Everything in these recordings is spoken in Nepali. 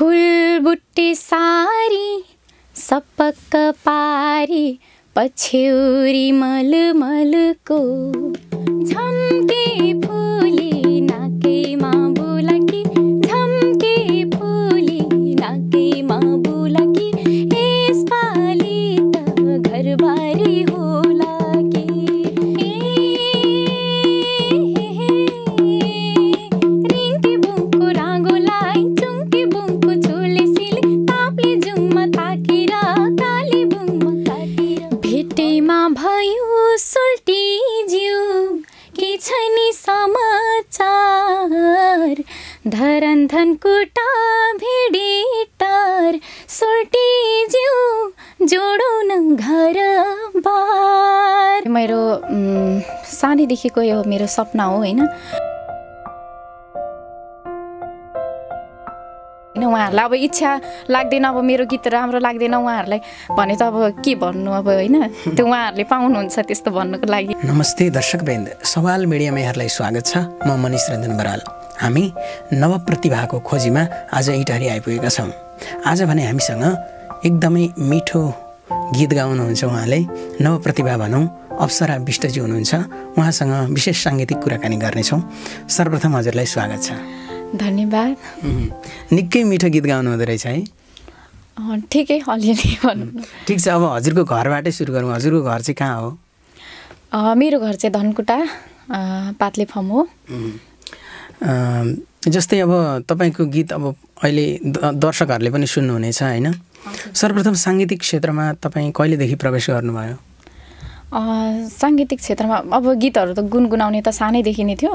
फुलबुट्टी सारी सपक पारी पछ्यौरी मलमलको झम्की धनकुटा भिडी तार सोल्टी जिउ जोडौँ घर बार मेरो सानैदेखिको यो मेरो सपना हो होइन उहाँहरूलाई अब इच्छा लाग्दैन अब मेरो गीत राम्रो लाग्दैन उहाँहरूलाई भने त अब के भन्नु अब होइन त्यो उहाँहरूले पाउनुहुन्छ त्यस्तो भन्नुको लागि नमस्ते दर्शक बेन्द सवाल मिडियामा यहाँहरूलाई स्वागत छ म मनिष रञ्जन बराल हामी नव प्रतिभाको खोजीमा आज इटहरी आइपुगेका छौँ आज भने हामीसँग एकदमै मिठो गीत गाउनुहुन्छ उहाँले नव प्रतिभा भनौँ अप्सरा विष्टजी हुनुहुन्छ उहाँसँग विशेष साङ्गीतिक कुराकानी गर्नेछौँ सर्वप्रथम हजुरलाई स्वागत छ धन्यवाद निकै मिठो गीत गाउनु हुँदो रहेछ है ठिकै अलिअलि ठिक छ अब हजुरको घरबाटै सुरु गरौँ हजुरको घर चाहिँ कहाँ हो मेरो घर चाहिँ धनकुटा पातले फर्म हो जस्तै अब तपाईँको गीत अब अहिले दर्शकहरूले पनि सुन्नुहुनेछ होइन सर्वप्रथम साङ्गीतिक क्षेत्रमा तपाईँ कहिलेदेखि प्रवेश गर्नुभयो साङ्गीतिक क्षेत्रमा अब गीतहरू त गुनगुनाउने त सानैदेखि नै थियो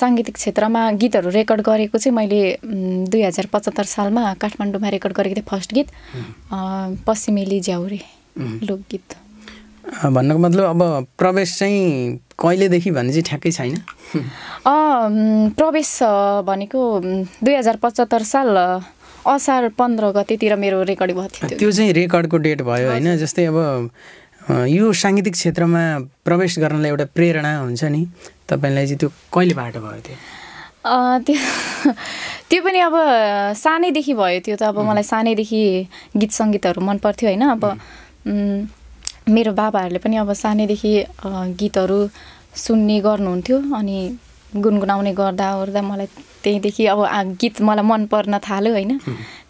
साङ्गीतिक क्षेत्रमा गीतहरू रेकर्ड गरेको चाहिँ मैले दुई हजार पचहत्तर सालमा काठमाडौँमा रेकर्ड गरेको थिएँ फर्स्ट गीत पश्चिमेली ज्याउरे लोकगीत भन्नुको मतलब अब प्रवेश चाहिँ कहिलेदेखि भने चाहिँ ठ्याक्कै छैन प्रवेश भनेको दुई हजार पचहत्तर साल असार पन्ध्र गतेतिर मेरो रेकर्ड भएको थियो त्यो चाहिँ रेकर्डको डेट भयो होइन जस्तै अब यो साङ्गीतिक क्षेत्रमा प्रवेश गर्नलाई एउटा प्रेरणा हुन्छ नि तपाईँलाई चाहिँ त्यो कहिले बाटो भयो त्यो त्यो त्यो पनि अब सानैदेखि भयो त्यो त अब मलाई सानैदेखि गीत सङ्गीतहरू मन पर्थ्यो होइन अब मेरो बाबाहरूले पनि अब सानैदेखि गीतहरू सुन्ने गर्नुहुन्थ्यो अनि गुनगुनाउने गर्दा ओर्दा मलाई त्यहीँदेखि अब गीत मलाई मन पर्न थाल्यो होइन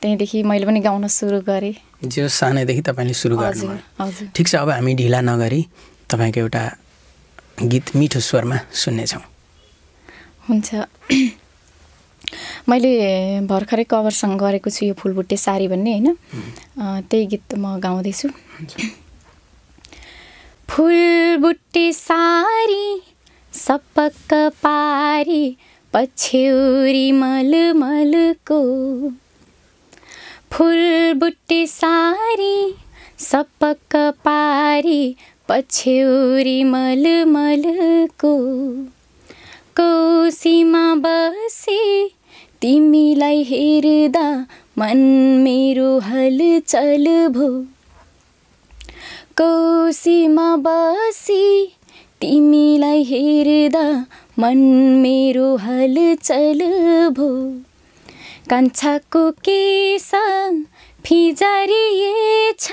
त्यहीँदेखि मैले पनि गाउन सुरु गरेँ जो सानैदेखि तपाईँले सुरु गर्नुभयो ठिक छ अब हामी ढिला नगरी तपाईँको एउटा गीत मिठो स्वरमा सुन्नेछौँ हुन्छ मैले भर्खरै कभरसँग गरेको छु यो फुलबुट्टे सारी भन्ने होइन त्यही गीत म गाउँदैछु फुलबुट्टे सारी सपक्क पारी पछ्यौरी मलमलको फुलबुट्टी सारी सपक पारी पछ्यौरी मलमलको कौसीमा बसी तिमीलाई हेर्दा मन मेरो हलचल भो कोसीमा बसी तिमीलाई हेर्दा मन मेरो हलचल भो कान्छाको केस फिजारिएछ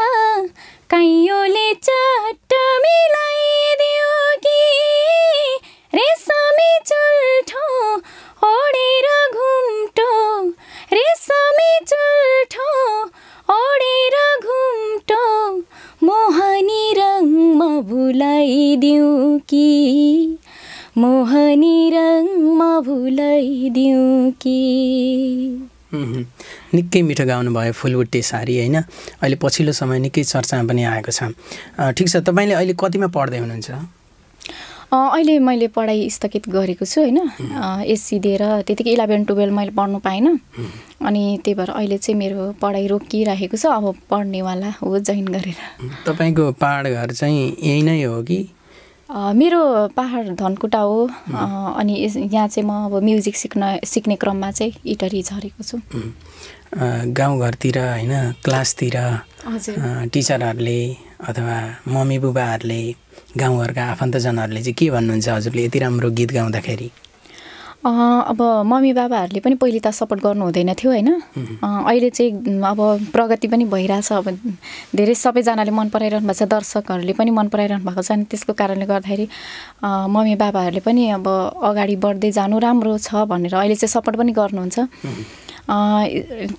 कैयोले चाट मिलाइदियो कि रेसमी चुल्ठो ओडेर घुम्टो रेसमी चुल्ठो ओडेर घुम्टो मोहनी रङमा भुलाइदिउँ कि मोहनी रङमा भुलाइदिउँ कि निकै मिठो गाउनुभयो फुलबुट्टे सारी होइन अहिले पछिल्लो समय निकै चर्चामा पनि आएको छ ठिक छ तपाईँले अहिले कतिमा पढ्दै हुनुहुन्छ अहिले मैले पढाइ स्थगित गरेको छु होइन एससी दिएर त्यतिकै इलेभेन टुवेल्भ मैले पढ्नु पाइनँ अनि त्यही भएर अहिले चाहिँ मेरो पढाइ रोकिराखेको छ अब पढ्नेवाला हो जोइन गरेर तपाईँको पाहाड घर चाहिँ यही नै हो कि मेरो पाहाड धनकुटा हो अनि यहाँ चाहिँ म अब म्युजिक सिक्न सिक्ने क्रममा चाहिँ इटरी झरेको छु गाउँघरतिर होइन क्लासतिर टिचरहरूले अथवा मम्मी बुबाहरूले गाउँघरका आफन्तजनहरूले चाहिँ के भन्नुहुन्छ हजुरले यति राम्रो गीत गाउँदाखेरि अब मम्मी बाबाहरूले पनि पहिले त सपोर्ट गर्नु हुँदैन थियो होइन अहिले चाहिँ अब प्रगति पनि भइरहेछ अब धेरै सबैजनाले मन पराइरहनु भएको छ दर्शकहरूले पनि मन पराइरहनु भएको छ अनि त्यसको कारणले गर्दाखेरि मम्मी बाबाहरूले पनि अब अगाडि बढ्दै जानु राम्रो छ भनेर अहिले चाहिँ सपोर्ट पनि गर्नुहुन्छ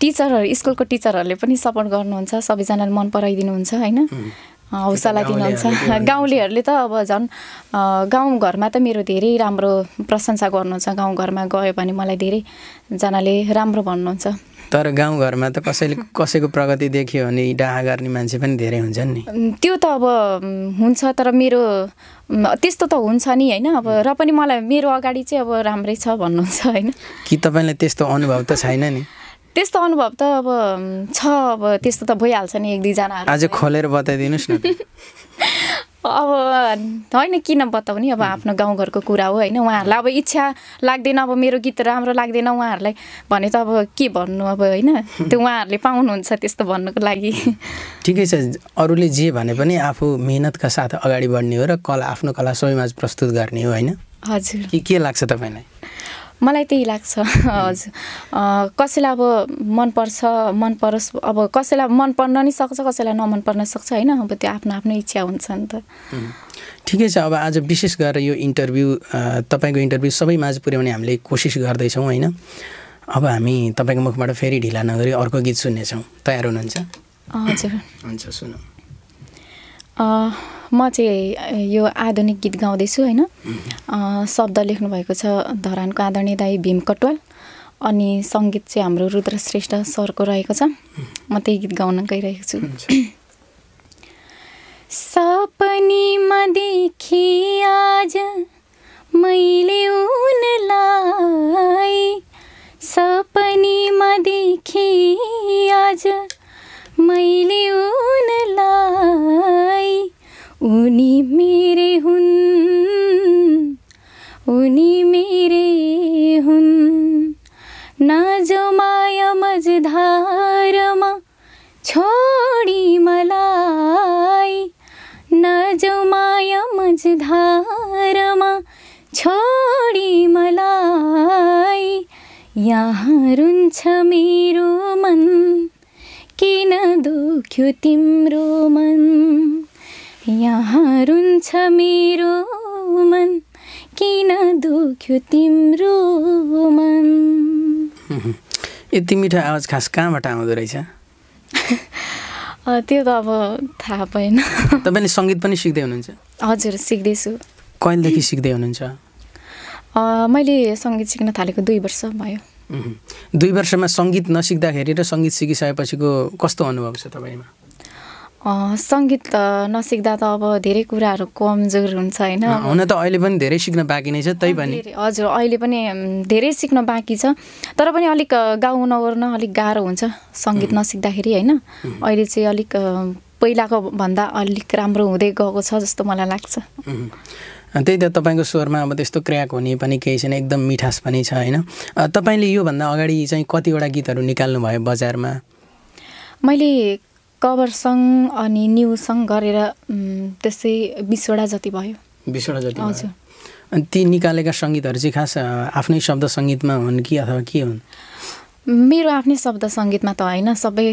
टिचरहरू स्कुलको टिचरहरूले पनि सपोर्ट गर्नुहुन्छ सबैजनाले मन पराइदिनुहुन्छ होइन हौसला दिनुहुन्छ गाउँलेहरूले त अब झन् गाउँघरमा त मेरो धेरै राम्रो प्रशंसा गर्नुहुन्छ गाउँघरमा गयो भने मलाई धेरैजनाले राम्रो भन्नुहुन्छ तर गाउँघरमा त कसैले कसैको प्रगति देखियो भने डाहा गर्ने मान्छे पनि धेरै हुन्छन् नि त्यो त अब हुन्छ तर मेरो त्यस्तो त हुन्छ नि होइन अब र पनि मलाई मेरो अगाडि चाहिँ अब राम्रै छ भन्नुहुन्छ होइन कि तपाईँलाई त्यस्तो अनुभव त छैन नि त्यस्तो अनुभव त अब छ अब त्यस्तो त भइहाल्छ नि एक दुईजना आज खोलेर बताइदिनुहोस् न अब होइन किन बताउने अब आफ्नो गाउँघरको कुरा हो होइन उहाँहरूलाई अब इच्छा लाग्दैन अब मेरो गीत राम्रो लाग्दैन उहाँहरूलाई भने त अब के भन्नु अब होइन त्यो उहाँहरूले पाउनुहुन्छ त्यस्तो भन्नुको लागि ठिकै छ अरूले जे भने पनि आफू मेहनतका साथ अगाडि बढ्ने हो र कला आफ्नो कला सबैमाझ प्रस्तुत गर्ने हो होइन हजुर के लाग्छ तपाईँलाई मलाई त्यही लाग्छ हजुर कसैलाई अब मनपर्छ मन परोस् अब कसैलाई मन पर्न नि सक्छ कसैलाई नमन पर्न सक्छ होइन अब त्यो आफ्नो आफ्नो इच्छा हुन्छ नि त ठिकै छ अब आज विशेष गरेर यो इन्टरभ्यू तपाईँको इन्टरभ्यू सबै माझ पुर्याउने हामीले कोसिस गर्दैछौँ होइन अब हामी तपाईँको मुखबाट फेरि ढिला नगरी अर्को गीत सुन्नेछौँ तयार हुनुहुन्छ हजुर हुन्छ सुनौँ म चाहिँ यो आधुनिक गीत गाउँदैछु होइन शब्द लेख्नुभएको छ धरानको आदरणीय दाई भीम कटवाल अनि सङ्गीत चाहिँ हाम्रो रुद्र श्रेष्ठ सरको रहेको छ म त्यही गीत गाउन गइरहेको छु सपनीमा देखि आज मैले उनलाई सपनीमा देखि आज मैले उनी मेरे हुन् उनी मेरे हुन् नजो माया मझधारमा छोडी मलाई नजो माया मझधारमा छोडी मलाई यहाँ रुन्छ मेरो मन किन दुख्यो तिम्रो मन यहाँ रुन्छ मेरो मन किन दुख्यो तिम्रो मन यति मिठो आवाज खास कहाँबाट आउँदो रहेछ त्यो त अब थाहा भएन तपाईँले सङ्गीत पनि सिक्दै हुनुहुन्छ हजुर सिक्दैछु कहिलेदेखि सिक्दै हुनुहुन्छ मैले सङ्गीत सिक्न थालेको दुई वर्ष भयो दुई वर्षमा सङ्गीत नसिक्दाखेरि र सङ्गीत सिकिसकेपछिको कस्तो अनुभव छ तपाईँमा सङ्गीत नसिक्दा त अब धेरै कुराहरू कमजोर हुन्छ होइन हुन त अहिले पनि धेरै सिक्न बाँकी नै छ तै पनि हजुर अहिले पनि धेरै सिक्न बाँकी छ तर पनि अलिक गाउन ओर्न अलिक गाह्रो हुन्छ सङ्गीत नसिक्दाखेरि होइन अहिले चाहिँ अलिक पहिलाको भन्दा अलिक राम्रो हुँदै गएको छ जस्तो मलाई लाग्छ त्यही त तपाईँको स्वरमा अब त्यस्तो क्र्याक हुने पनि केही छैन एकदम मिठास पनि छ होइन तपाईँले योभन्दा अगाडि चाहिँ कतिवटा गीतहरू निकाल्नु भयो बजारमा मैले कभरसँग अनि न्युजसँग गरेर त्यस्तै बिसवटा जति भयो बिसवटा जति हजुर अनि ती निकालेका सङ्गीतहरू चाहिँ खास आफ्नै शब्द सङ्गीतमा हुन् कि अथवा के हुन् मेरो आफ्नै शब्द सङ्गीतमा त होइन सबै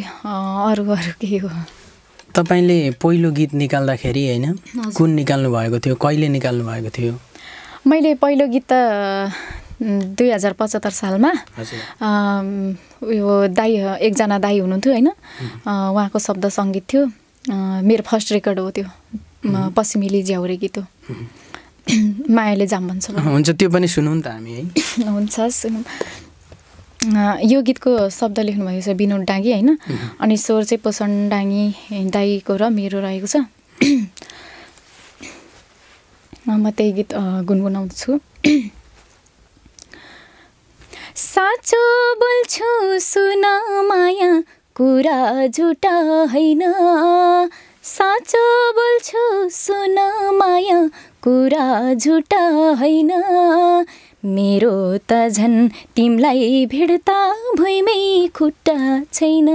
अरू अरू के हो तपाईँले पहिलो गीत निकाल्दाखेरि होइन कुन निकाल्नु भएको थियो कहिले निकाल्नु भएको थियो मैले पहिलो गीत त दुई हजार पचहत्तर सालमा उयो दाई एकजना दाई हुनुहुन्थ्यो होइन उहाँको शब्द सङ्गीत थियो मेरो फर्स्ट रेकर्ड हो त्यो पश्चिमेली ज्याउरे गीत हो मायाले जाम भन्छ हुन्छ त्यो पनि सुनौँ त हामी है हुन्छ सुन यो गीतको शब्द लेख्नुभएको छ विनोद डाङ्गी होइन अनि स्वर चाहिँ पोषण डाङ्गी दाईको र मेरो रहेको छ म त्यही गीत गुनगुनाउँछु साँचो बोल्छु सुन माया कुरा झुटा होइन साँचो बोल्छु सुन माया कुरा झुटा होइन मेरो त झन् तिमलाई भिड्ता भुइँमै खुट्टा छैन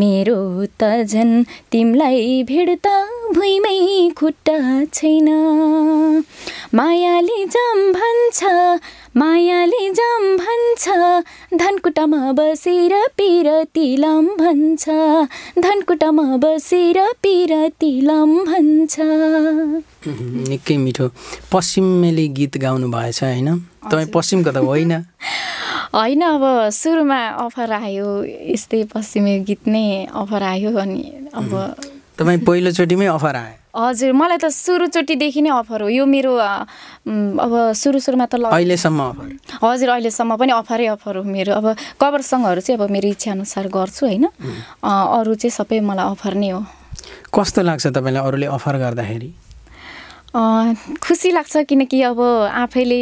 मेरो त झन् तिमलाई भिड्ता भुइँमै खुट्टा छैन मायाले जम भन्छ मायाले जाम भन्छ धनकुटामा बसेर पिरतिलम भन्छ धनकुटामा बसेर पिरतिलम भन्छ निकै मिठो पश्चिमेली गीत गाउनु भएछ होइन तपाईँ पश्चिमको त होइन होइन अब सुरुमा अफर आयो यस्तै पश्चिमी गीत नै अफर आयो अनि अब तपाईँ पहिलोचोटिमै अफर आयो हजुर मलाई त सुरुचोटिदेखि नै अफर हो यो मेरो अब सुरु सुरुमा त अहिलेसम्म अफर हजुर अहिलेसम्म पनि अफरै अफर हो मेरो अब कभरसँगहरू चाहिँ अब मेरो इच्छाअनुसार गर्छु होइन अरू चाहिँ सबै मलाई अफर नै हो कस्तो लाग्छ तपाईँलाई अरूले अफर गर्दाखेरि खुसी लाग्छ किनकि अब आफैले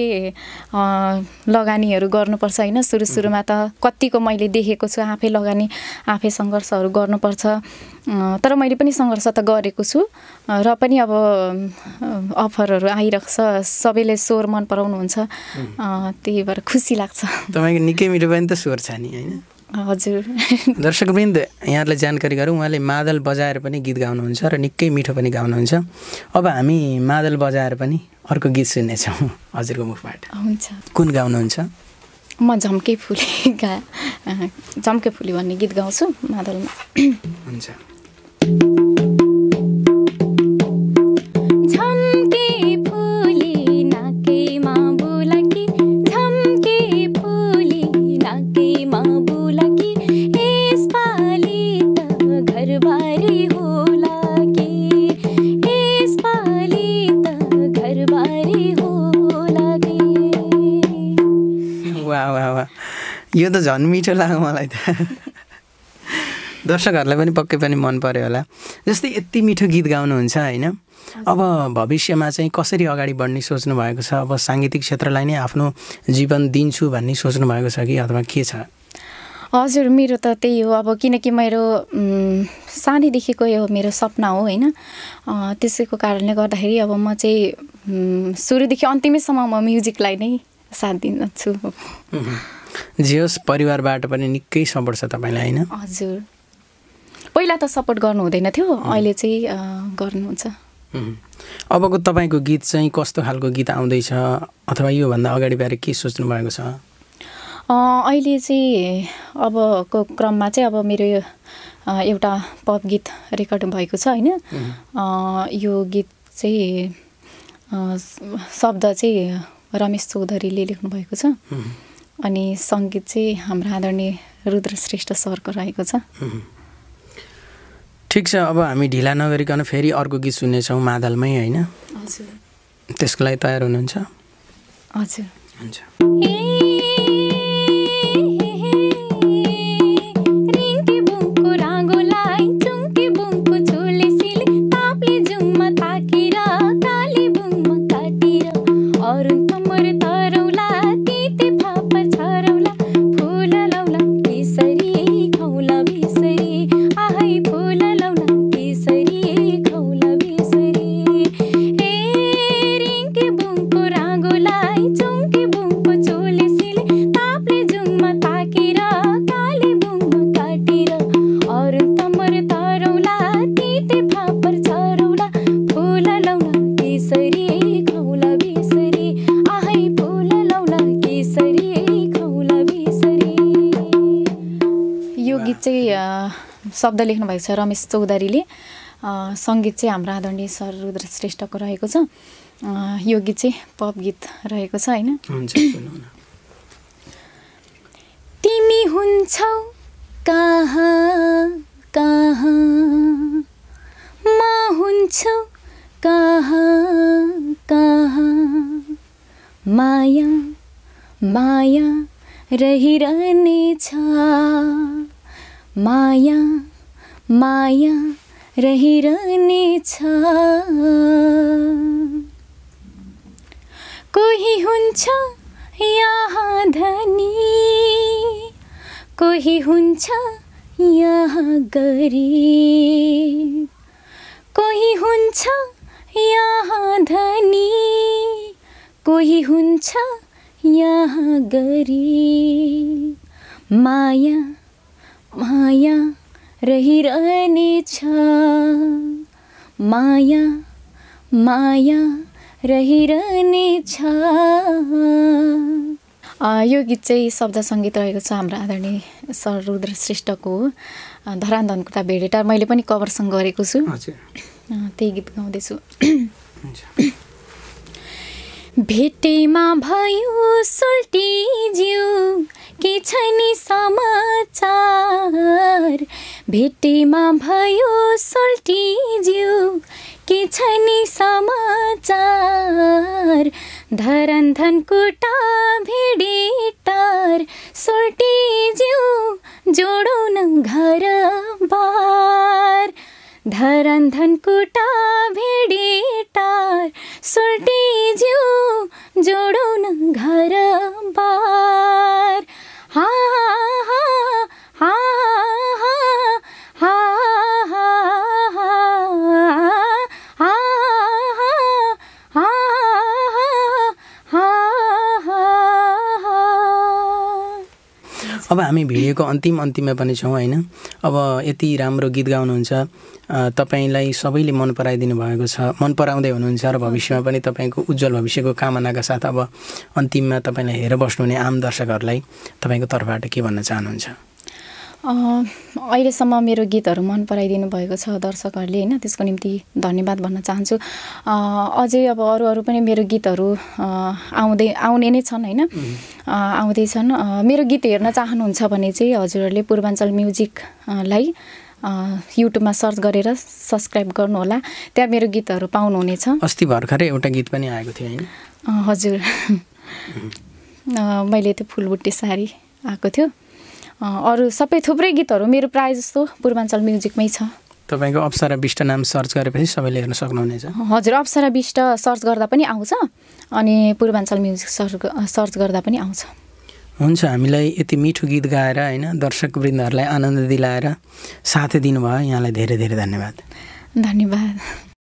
लगानीहरू गर्नुपर्छ होइन सुरु सुरुमा त कतिको मैले देखेको छु आफै लगानी आफै सङ्घर्षहरू गर्नुपर्छ तर मैले पनि सङ्घर्ष त गरेको छु र पनि अब अफरहरू आइरहेको छ सबैले स्वर मन पराउनुहुन्छ त्यही भएर खुसी लाग्छ तपाईँको निकै मिठो पनि त स्वर छ नि होइन हजुर दर्शकवृन्द यहाँलाई जानकारी गरौँ उहाँले मादल बजाएर पनि गीत गाउनुहुन्छ र निकै मिठो पनि गाउनुहुन्छ अब हामी मादल बजाएर पनि अर्को गीत सुन्नेछौँ हजुरको मुखबाट हुन्छ कुन गाउनुहुन्छ म झम्के फुली गा झम्के फुली भन्ने गीत गाउँछु मादलमा हुन्छ यो त झन् मिठो लाग्यो मलाई त दर्शकहरूलाई पनि पक्कै पनि मन पऱ्यो होला जस्तै यति मिठो गीत गाउनुहुन्छ होइन अब भविष्यमा चाहिँ कसरी अगाडि बढ्ने सोच्नु भएको छ अब साङ्गीतिक क्षेत्रलाई नै आफ्नो जीवन दिन्छु भन्ने सोच्नु भएको छ कि अथवा के छ हजुर मेरो त त्यही हो अब किनकि मेरो सानैदेखिको यो मेरो सपना हो होइन त्यसैको कारणले गर्दाखेरि अब म चाहिँ सुरुदेखि अन्तिमैसम्म म म्युजिकलाई नै साथ दिन्छु जे होस् परिवारबाट पनि निकै सपोर्ट छ तपाईँलाई होइन हजुर पहिला त सपोर्ट गर्नु हुँदैन थियो अहिले चाहिँ गर्नुहुन्छ अबको तपाईँको गीत चाहिँ कस्तो खालको गीत आउँदैछ अथवा योभन्दा अगाडि बारे के सोच्नु भएको छ अहिले चाहिँ अबको क्रममा चाहिँ अब मेरो एउटा पप गीत रेकर्ड भएको छ होइन यो गीत चाहिँ शब्द चाहिँ रमेश चौधरीले लेख्नुभएको छ अनि सङ्गीत चाहिँ हाम्रो आदरणीय रुद्र श्रेष्ठ सरको रहेको छ ठिक छ अब हामी ढिला नगरिकन फेरि अर्को गीत सुन्नेछौँ मादलमै होइन त्यसको लागि तयार हुनुहुन्छ हजुर हुन्छ शब्द लेख्नु भएको छ रमेश चौधरीले सङ्गीत चाहिँ हाम्रो आदरणीय सर रुद्र श्रेष्ठको रहेको छ यो गीत चाहिँ पप गीत रहेको छ होइन तिमी हुन्छौ कहाँ कहाँ म हुन्छौ कहाँ कहाँ माया माया रहिरहनेछ माया माया छ कोही हुन्छ यहाँ धनी कोही हुन्छ यहाँ गरिब कोही हुन्छ यहाँ धनी कोही हुन्छ यहाँ गरिब माया माया रहिरहनेछ माया माया रहिरहनेछ यो गीत चाहिँ शब्द सङ्गीत रहेको छ हाम्रो आदरणीय सर रुद्र श्रेष्ठको धरान धनकुटा भेडेटा मैले पनि कभरसँग गरेको छु त्यही गीत गाउँदैछु भेटेमा भयो सोल्टी जिउ के छ नि समाचार भेटेमा भयो ज्यू के छ नि समाचार धरन धनकुटा भिडेटार जिउ जोडो न घर बार धरन टार भिडेटार ज्यू जोडो न घर हामी भिडियोको अन्तिम अन्तिममा पनि छौँ होइन अब यति राम्रो गीत गाउनुहुन्छ तपाईँलाई सबैले मन पराइदिनु भएको छ मन पराउँदै हुनुहुन्छ र भविष्यमा पनि तपाईँको उज्जवल भविष्यको कामनाका साथ अब अन्तिममा तपाईँलाई हेरेर बस्नुहुने आम दर्शकहरूलाई तपाईँको तर्फबाट के भन्न चाहनुहुन्छ अहिलेसम्म मेरो गीतहरू मन पराइदिनु भएको छ दर्शकहरूले होइन त्यसको निम्ति धन्यवाद भन्न चाहन्छु अझै अब अरू अरू पनि मेरो गीतहरू आउँदै आउने नै छन् होइन आउँदैछन् मेरो गीत हेर्न चाहनुहुन्छ भने चाहिँ हजुरहरूले पूर्वाञ्चल म्युजिकलाई युट्युबमा सर्च गरेर सब्सक्राइब गर्नुहोला त्यहाँ मेरो गीतहरू पाउनुहुनेछ अस्ति भर्खरै एउटा गीत पनि आएको थियो होइन हजुर मैले त्यो फुलबुट्टे सारी आएको थियो अरू सबै थुप्रै गीतहरू मेरो प्रायः जस्तो पूर्वाञ्चल म्युजिकमै छ तपाईँको अप्सरा विष्ट नाम सर्च गरेपछि सबैले हेर्न सक्नुहुनेछ हजुर अप्सरा विष्ट सर्च गर्दा पनि आउँछ अनि पूर्वाञ्चल म्युजिक सर्च सर्च गर्दा पनि आउँछ हुन्छ हामीलाई यति मिठो गीत गाएर होइन दर्शकवृन्दहरूलाई आनन्द दिलाएर साथ दिनुभयो यहाँलाई धेरै धेरै धन्यवाद धन्यवाद